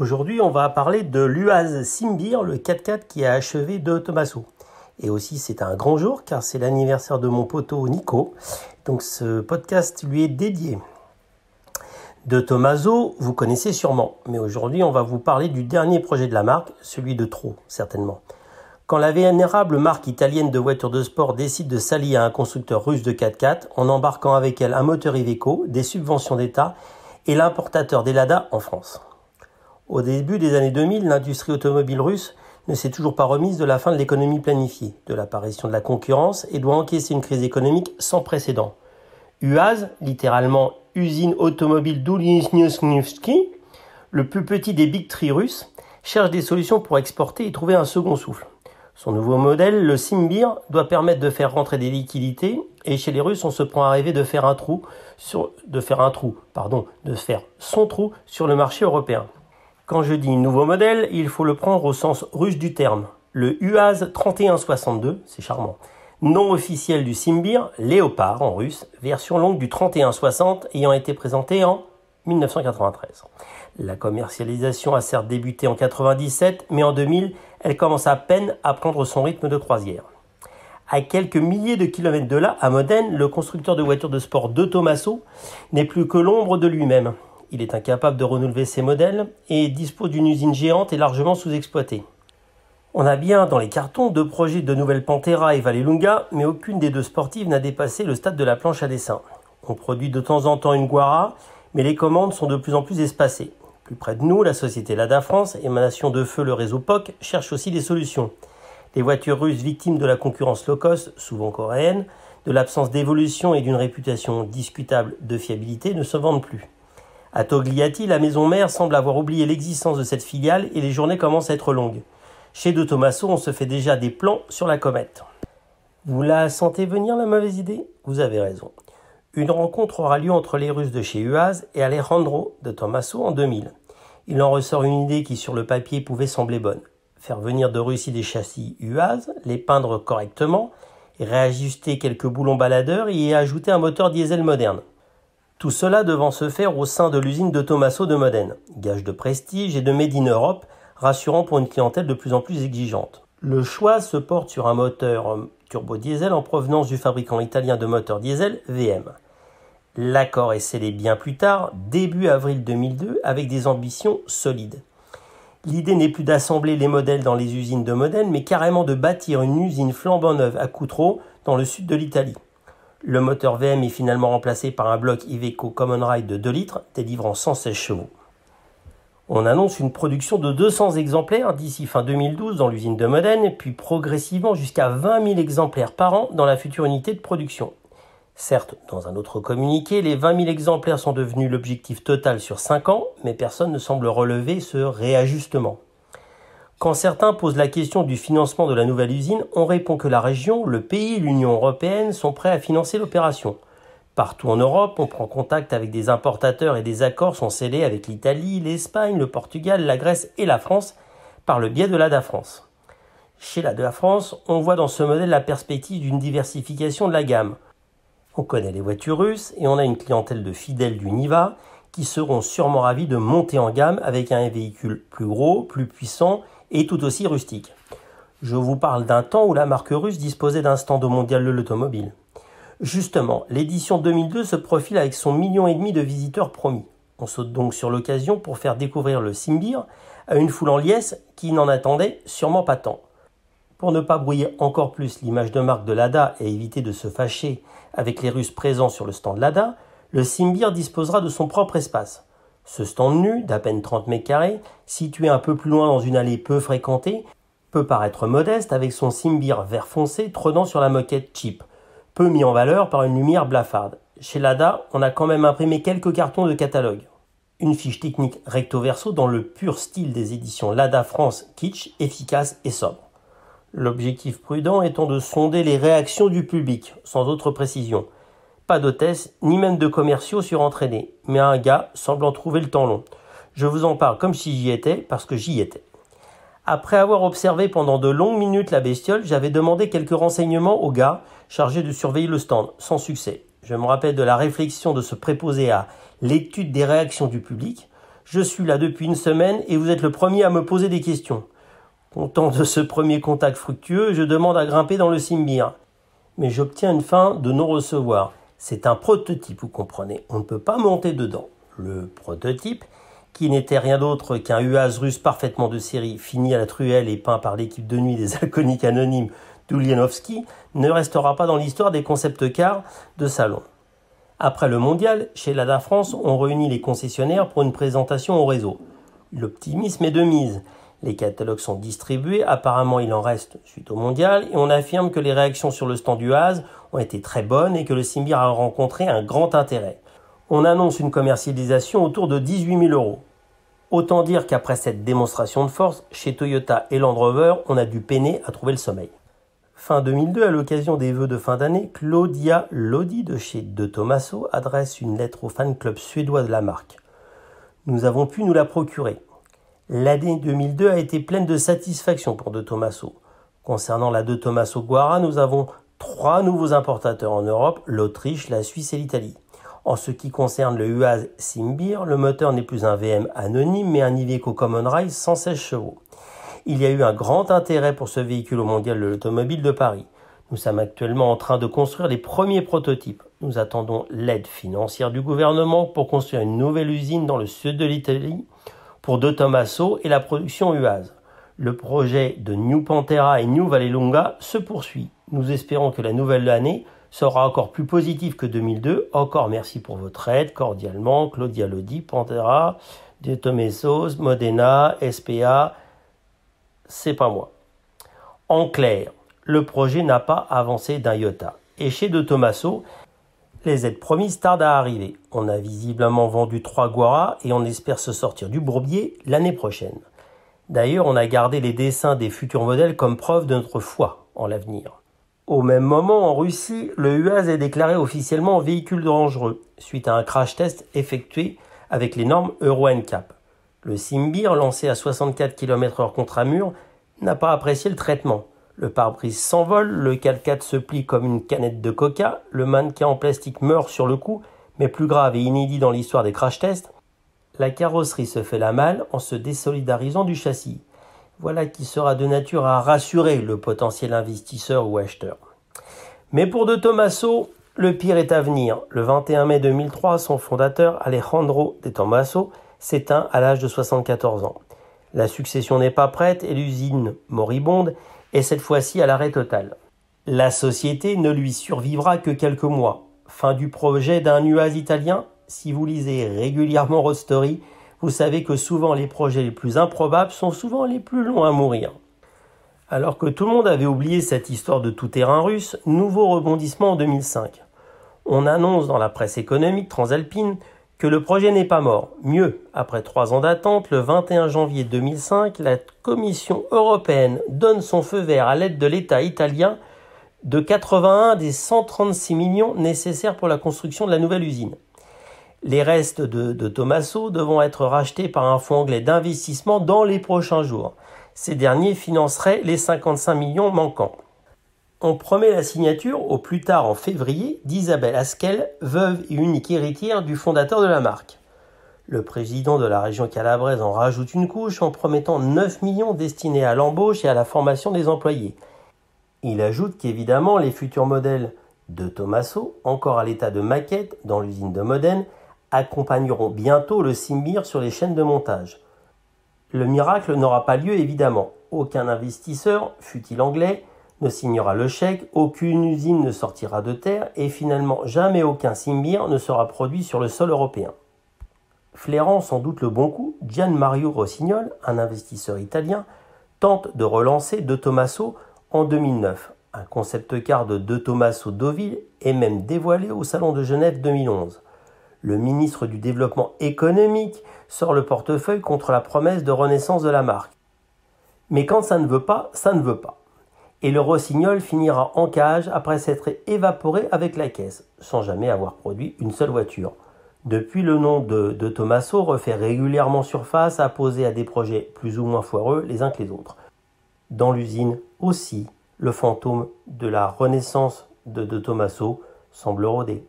Aujourd'hui, on va parler de l'UAZ Simbir, le 4x4 qui a achevé de Tomasso. Et aussi, c'est un grand jour car c'est l'anniversaire de mon poteau Nico. Donc ce podcast lui est dédié. De Tomaso, vous connaissez sûrement, mais aujourd'hui, on va vous parler du dernier projet de la marque, celui de Tro, certainement. Quand la vénérable marque italienne de voitures de sport décide de s'allier à un constructeur russe de 4x4 en embarquant avec elle un moteur Iveco, des subventions d'État et l'importateur d'Elada en France. Au début des années 2000, l'industrie automobile russe ne s'est toujours pas remise de la fin de l'économie planifiée, de l'apparition de la concurrence et doit encaisser une crise économique sans précédent. UAZ, littéralement usine automobile Dolininsky-Nevsky, le plus petit des big three russes, cherche des solutions pour exporter et trouver un second souffle. Son nouveau modèle, le Simbir, doit permettre de faire rentrer des liquidités et chez les Russes, on se prend à rêver de faire un trou de faire un trou, pardon, de faire son trou sur le marché européen. Quand je dis nouveau modèle, il faut le prendre au sens russe du terme. Le UAZ 3162, c'est charmant, nom officiel du Simbir, Léopard en russe, version longue du 3160 ayant été présenté en 1993. La commercialisation a certes débuté en 1997, mais en 2000, elle commence à peine à prendre son rythme de croisière. À quelques milliers de kilomètres de là, à Modène, le constructeur de voitures de sport De Tomasso n'est plus que l'ombre de lui-même. Il est incapable de renouveler ses modèles et dispose d'une usine géante et largement sous-exploitée. On a bien dans les cartons deux projets de nouvelles Pantera et Vallelunga, mais aucune des deux sportives n'a dépassé le stade de la planche à dessin. On produit de temps en temps une Guara, mais les commandes sont de plus en plus espacées. Plus près de nous, la société Lada France, émanation de feu le réseau POC, cherche aussi des solutions. Les voitures russes victimes de la concurrence low cost, souvent coréenne, de l'absence d'évolution et d'une réputation discutable de fiabilité ne se vendent plus. À Togliatti, la maison mère semble avoir oublié l'existence de cette filiale et les journées commencent à être longues. Chez De Tomasso, on se fait déjà des plans sur la comète. Vous la sentez venir la mauvaise idée Vous avez raison. Une rencontre aura lieu entre les Russes de chez Uaz et Alejandro De tomaso en 2000. Il en ressort une idée qui sur le papier pouvait sembler bonne. Faire venir de Russie des châssis Uaz, les peindre correctement, réajuster quelques boulons baladeurs et y ajouter un moteur diesel moderne. Tout cela devant se faire au sein de l'usine de Tomasso de Modène, gage de prestige et de Made in Europe, rassurant pour une clientèle de plus en plus exigeante. Le choix se porte sur un moteur euh, turbodiesel en provenance du fabricant italien de moteurs diesel VM. L'accord est scellé bien plus tard, début avril 2002, avec des ambitions solides. L'idée n'est plus d'assembler les modèles dans les usines de Modène, mais carrément de bâtir une usine flambant neuve à Coutreau, dans le sud de l'Italie. Le moteur VM est finalement remplacé par un bloc Iveco Common Ride de 2 litres délivrant 116 chevaux. On annonce une production de 200 exemplaires d'ici fin 2012 dans l'usine de Modène, puis progressivement jusqu'à 20 000 exemplaires par an dans la future unité de production. Certes, dans un autre communiqué, les 20 000 exemplaires sont devenus l'objectif total sur 5 ans, mais personne ne semble relever ce réajustement. Quand certains posent la question du financement de la nouvelle usine, on répond que la région, le pays, l'Union européenne sont prêts à financer l'opération. Partout en Europe, on prend contact avec des importateurs et des accords sont scellés avec l'Italie, l'Espagne, le Portugal, la Grèce et la France par le biais de l'ADA France. Chez l'ADA France, on voit dans ce modèle la perspective d'une diversification de la gamme. On connaît les voitures russes et on a une clientèle de fidèles du Niva qui seront sûrement ravis de monter en gamme avec un véhicule plus gros, plus puissant et tout aussi rustique. Je vous parle d'un temps où la marque russe disposait d'un stand au mondial de l'automobile. Justement, l'édition 2002 se profile avec son million et demi de visiteurs promis. On saute donc sur l'occasion pour faire découvrir le Simbir à une foule en liesse qui n'en attendait sûrement pas tant. Pour ne pas brouiller encore plus l'image de marque de l'ADA et éviter de se fâcher avec les Russes présents sur le stand de l'ADA, le Simbir disposera de son propre espace. Ce stand nu, d'à peine 30 mètres carrés, situé un peu plus loin dans une allée peu fréquentée, peut paraître modeste avec son Simbir vert foncé trônant sur la moquette cheap, peu mis en valeur par une lumière blafarde. Chez Lada, on a quand même imprimé quelques cartons de catalogue. Une fiche technique recto verso dans le pur style des éditions Lada France kitsch, efficace et sobre. L'objectif prudent étant de sonder les réactions du public, sans autre précision pas d'hôtesse, ni même de commerciaux surentraînés, mais un gars semblant trouver le temps long. Je vous en parle comme si j'y étais, parce que j'y étais. Après avoir observé pendant de longues minutes la bestiole, j'avais demandé quelques renseignements au gars chargé de surveiller le stand, sans succès. Je me rappelle de la réflexion de se préposer à l'étude des réactions du public. Je suis là depuis une semaine et vous êtes le premier à me poser des questions. Content de ce premier contact fructueux, je demande à grimper dans le Simbir. Mais j'obtiens une fin de non-recevoir. C'est un prototype, vous comprenez. On ne peut pas monter dedans. Le prototype, qui n'était rien d'autre qu'un UAS russe parfaitement de série, fini à la truelle et peint par l'équipe de nuit des Alconiques anonymes d'Ulianovski, ne restera pas dans l'histoire des concept cars de salon. Après le mondial, chez Lada France, on réunit les concessionnaires pour une présentation au réseau. L'optimisme est de mise. Les catalogues sont distribués, apparemment il en reste suite au mondial, et on affirme que les réactions sur le stand du Haas ont été très bonnes et que le Simbir a rencontré un grand intérêt. On annonce une commercialisation autour de 18 000 euros. Autant dire qu'après cette démonstration de force, chez Toyota et Land Rover, on a dû peiner à trouver le sommeil. Fin 2002, à l'occasion des vœux de fin d'année, Claudia Lodi de chez De Tomaso adresse une lettre au fan club suédois de la marque. Nous avons pu nous la procurer. L'année 2002 a été pleine de satisfaction pour De Tomaso. Concernant la De Tomaso Guara, nous avons trois nouveaux importateurs en Europe, l'Autriche, la Suisse et l'Italie. En ce qui concerne le UAS Simbir, le moteur n'est plus un VM anonyme mais un Iveco Common Rail 116 chevaux. Il y a eu un grand intérêt pour ce véhicule au Mondial de l'Automobile de Paris. Nous sommes actuellement en train de construire les premiers prototypes. Nous attendons l'aide financière du gouvernement pour construire une nouvelle usine dans le sud de l'Italie pour De Tomaso et la production UAZ. Le projet de New Pantera et New Vallelunga se poursuit. Nous espérons que la nouvelle année sera encore plus positive que 2002. Encore merci pour votre aide, cordialement, Claudia Lodi, Pantera, De Tomaso, Modena, SPA, c'est pas moi. En clair, le projet n'a pas avancé d'un iota. Et chez De Tomaso, les aides promises tardent à arriver. On a visiblement vendu trois guaras et on espère se sortir du bourbier l'année prochaine. D'ailleurs, on a gardé les dessins des futurs modèles comme preuve de notre foi en l'avenir. Au même moment, en Russie, le UAZ est déclaré officiellement véhicule dangereux suite à un crash test effectué avec les normes Euro NCAP. Le Simbir, lancé à 64 km/h contre un mur, n'a pas apprécié le traitement le pare-brise s'envole, le calcade se plie comme une canette de coca, le mannequin en plastique meurt sur le coup, mais plus grave et inédit dans l'histoire des crash tests, la carrosserie se fait la malle en se désolidarisant du châssis. Voilà qui sera de nature à rassurer le potentiel investisseur ou acheteur. Mais pour De Tomaso, le pire est à venir. Le 21 mai 2003, son fondateur Alejandro De Tomaso s'éteint à l'âge de 74 ans. La succession n'est pas prête et l'usine moribonde est cette fois-ci à l'arrêt total. La société ne lui survivra que quelques mois. Fin du projet d'un nuage italien Si vous lisez régulièrement Rostory, vous savez que souvent les projets les plus improbables sont souvent les plus longs à mourir. Alors que tout le monde avait oublié cette histoire de tout-terrain russe, nouveau rebondissement en 2005. On annonce dans la presse économique transalpine que le projet n'est pas mort. Mieux, après trois ans d'attente, le 21 janvier 2005, la Commission européenne donne son feu vert à l'aide de l'État italien de 81 des 136 millions nécessaires pour la construction de la nouvelle usine. Les restes de, de devront être rachetés par un fonds anglais d'investissement dans les prochains jours. Ces derniers financeraient les 55 millions manquants. On promet la signature au plus tard en février d'Isabelle Askel, veuve et unique héritière du fondateur de la marque. Le président de la région calabraise en rajoute une couche en promettant 9 millions destinés à l'embauche et à la formation des employés. Il ajoute qu'évidemment les futurs modèles de Tomasso, encore à l'état de maquette dans l'usine de Modène, accompagneront bientôt le Simbir sur les chaînes de montage. Le miracle n'aura pas lieu évidemment. Aucun investisseur, fut-il anglais, ne signera le chèque, aucune usine ne sortira de terre et finalement jamais aucun simbir ne sera produit sur le sol européen. Flairant sans doute le bon coup, Gian Mario Rossignol, un investisseur italien, tente de relancer De Tomaso en 2009. Un concept car de De Tomaso Deauville est même dévoilé au Salon de Genève 2011. Le ministre du Développement économique sort le portefeuille contre la promesse de renaissance de la marque. Mais quand ça ne veut pas, ça ne veut pas et le rossignol finira en cage après s'être évaporé avec la caisse, sans jamais avoir produit une seule voiture. Depuis, le nom de, de Tomaso refait régulièrement surface, à poser à des projets plus ou moins foireux les uns que les autres. Dans l'usine aussi, le fantôme de la renaissance de, de Tomaso semble rôder.